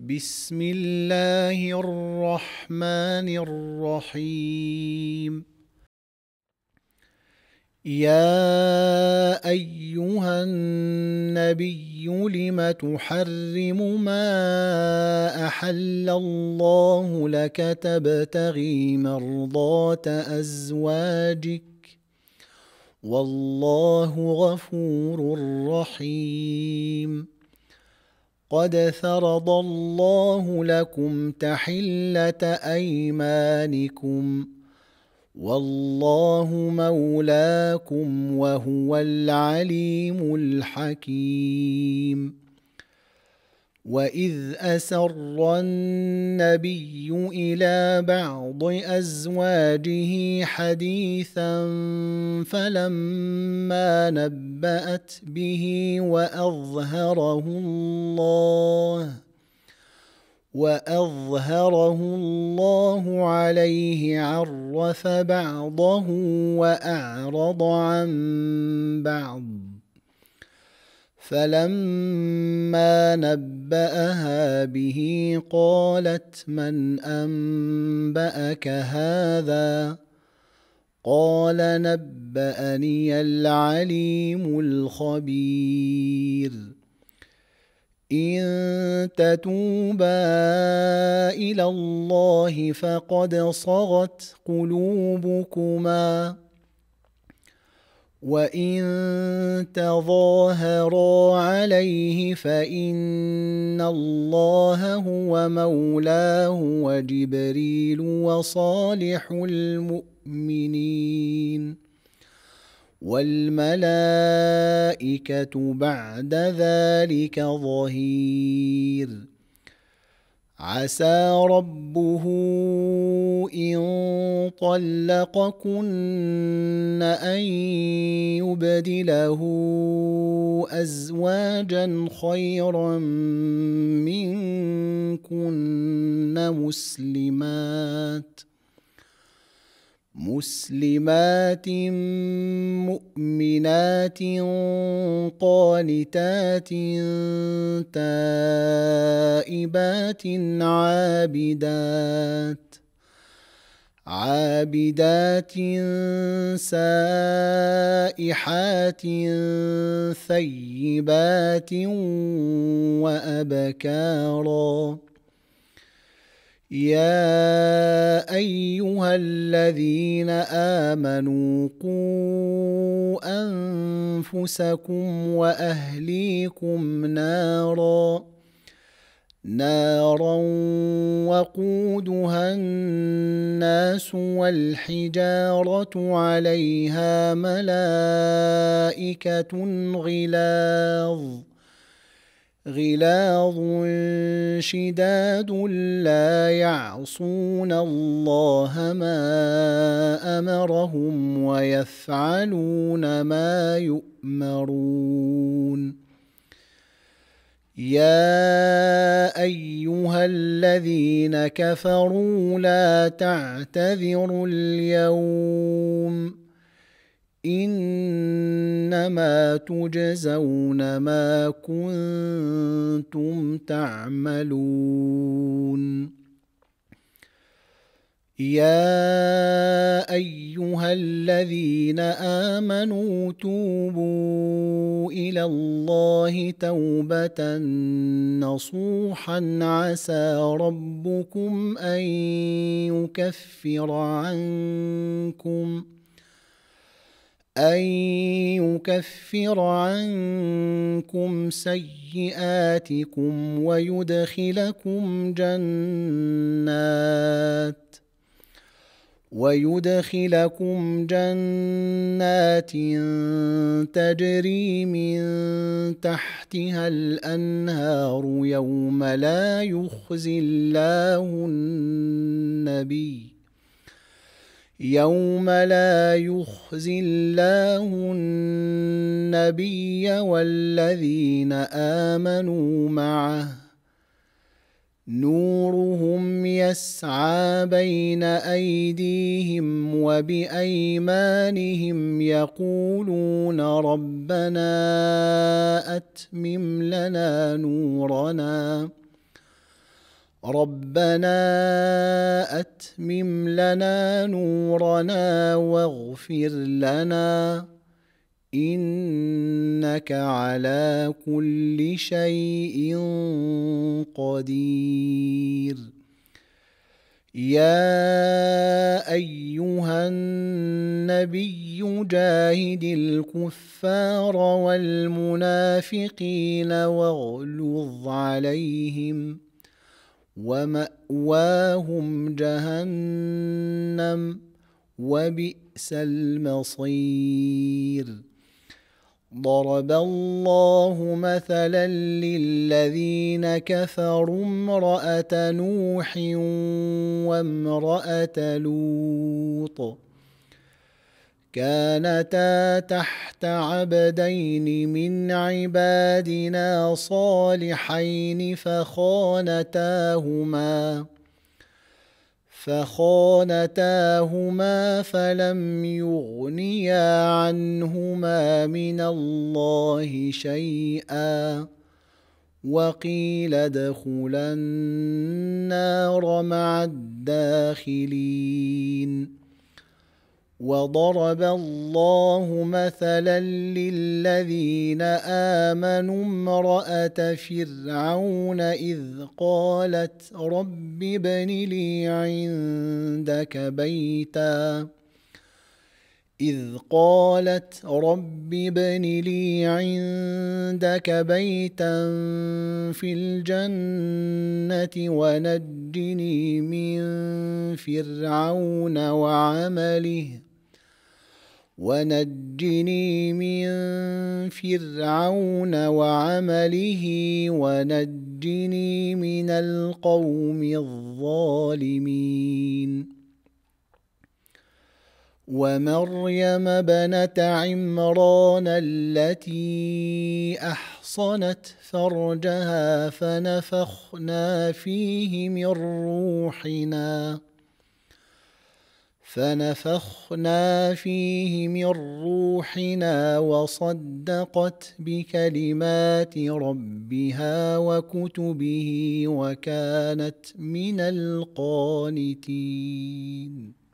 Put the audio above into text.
بسم الله الرحمن الرحيم يا ايها النبي لم تحرم ما احل الله لك تبتغي مرضات ازواجك والله غفور رحيم قد فرض الله لكم تحله ايمانكم والله مولاكم وهو العليم الحكيم واذ اسر النبي الى بعض ازواجه حديثا فلما نبات به واظهره الله واظهره الله عليه عرف بعضه واعرض عن بعض فلما نباها به قالت من انباك هذا قال نباني العليم الخبير ان تتوبا الى الله فقد صغت قلوبكما وان تظاهرا عليه فان الله هو مولاه وجبريل وصالح المؤمنين والملائكه بعد ذلك ظهير عسى ربه ان طلقكن ان يبدله ازواجا خيرا منكن مسلمات مسلمات مؤمنات قانتات تائبات عابدات عابدات سائحات ثيبات وابكارا يا ايها الذين امنوا قوا انفسكم واهليكم نارا نارا وقودها الناس والحجاره عليها ملائكه غلاظ غلاظ شداد لا يعصون الله ما امرهم ويفعلون ما يؤمرون يا ايها الذين كفروا لا تعتذروا اليوم انما تجزون ما كنتم تعملون يا ايها الذين امنوا توبوا الى الله توبه نصوحا عسى ربكم ان يكفر عنكم أن يكفر عنكم سيئاتكم ويدخلكم جنات ويدخلكم جنات تجري من تحتها الأنهار يوم لا يخزي الله النبي يوم لا يخزي الله النبي والذين امنوا معه نورهم يسعى بين ايديهم وبايمانهم يقولون ربنا اتمم لنا نورنا ربنا اتمم لنا نورنا واغفر لنا انك على كل شيء قدير يا ايها النبي جاهد الكفار والمنافقين واغلظ عليهم وماواهم جهنم وبئس المصير ضرب الله مثلا للذين كفروا امراه نوح وامراه لوط كانتا تحت عبدين من عبادنا صالحين فخانتاهما فخانتاهما فلم يغنيا عنهما من الله شيئا وقيل ادخلا النار مع الداخلين وضرب الله مثلا للذين امنوا امراه فرعون اذ قالت رب ابن لي عندك بيتا إذ قالت رب ابن لي عندك بيتا في الجنة ونجني من فرعون وعمله ۖ ونجني من فرعون وعمله ونجني من القوم الظالمين ومريم بنت عمران التي احصنت فرجها فنفخنا فيه من روحنا فنفخنا فيه من روحنا وصدقت بكلمات ربها وكتبه وكانت من القانتين